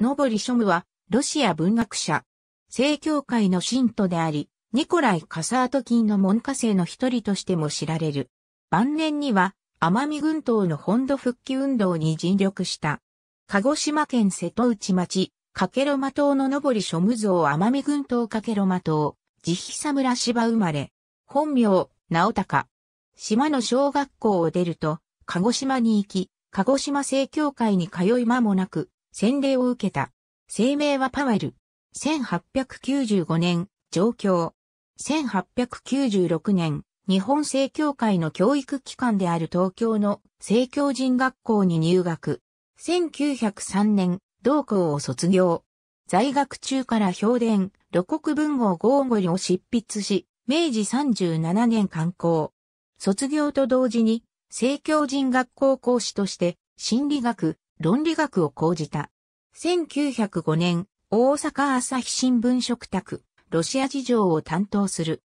のぼりショムは、ロシア文学者、正教会の信徒であり、ニコライ・カサートキンの門下生の一人としても知られる。晩年には、奄美群島の本土復帰運動に尽力した。鹿児島県瀬戸内町、かけろま島ののぼりショム像奄美群島かけろま島、慈久村芝生まれ、本名、直高。島の小学校を出ると、鹿児島に行き、鹿児島正教会に通い間もなく、洗礼を受けた。声明はパワル。1895年、上京。1896年、日本正教会の教育機関である東京の正教人学校に入学。1903年、同校を卒業。在学中から評伝、露国文豪ゴーゴリを執筆し、明治37年刊行。卒業と同時に、正教人学校講師として、心理学、論理学を講じた。1905年、大阪朝日新聞食卓、ロシア事情を担当する。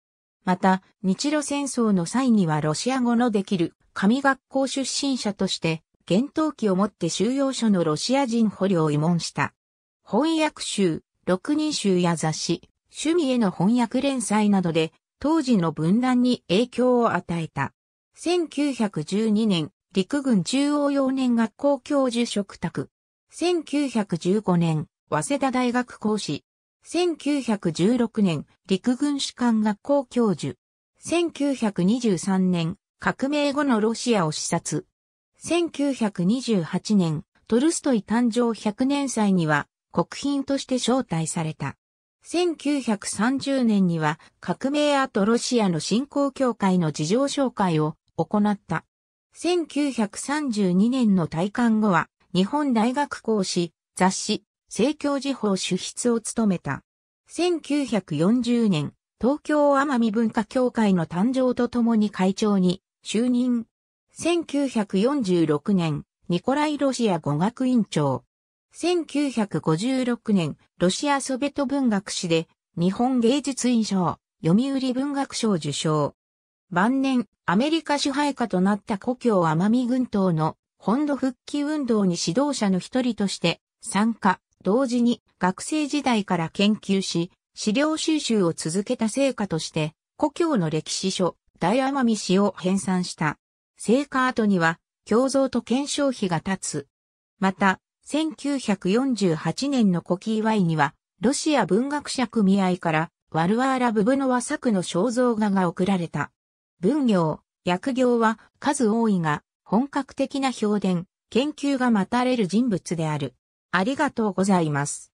また、日露戦争の際にはロシア語のできる、神学校出身者として、厳冬期をもって収容所のロシア人捕虜を慰問した。翻訳集、六人集や雑誌、趣味への翻訳連載などで、当時の分断に影響を与えた。1912年、陸軍中央幼年学校教授嘱託。1915年、早稲田大学講師。1916年、陸軍士官学校教授。1923年、革命後のロシアを視察。1928年、トルストイ誕生100年祭には、国賓として招待された。1930年には、革命後ロシアの振興協会の事情紹介を行った。1932年の退官後は、日本大学講師、雑誌、政教時報主筆を務めた。1940年、東京奄美文化協会の誕生とともに会長に就任。1946年、ニコライロシア語学院長。1956年、ロシアソベト文学史で日本芸術院賞、読売文学賞受賞。晩年、アメリカ支配下となった故郷奄美群島の本土復帰運動に指導者の一人として参加、同時に学生時代から研究し、資料収集を続けた成果として、故郷の歴史書、大奄美史を編纂した。成果後には、共造と検証費が立つ。また、1948年の古希祝いには、ロシア文学者組合から、ワルワーラ・ブブノワ作の肖像画が贈られた。文業、薬業は数多いが、本格的な評伝、研究が待たれる人物である。ありがとうございます。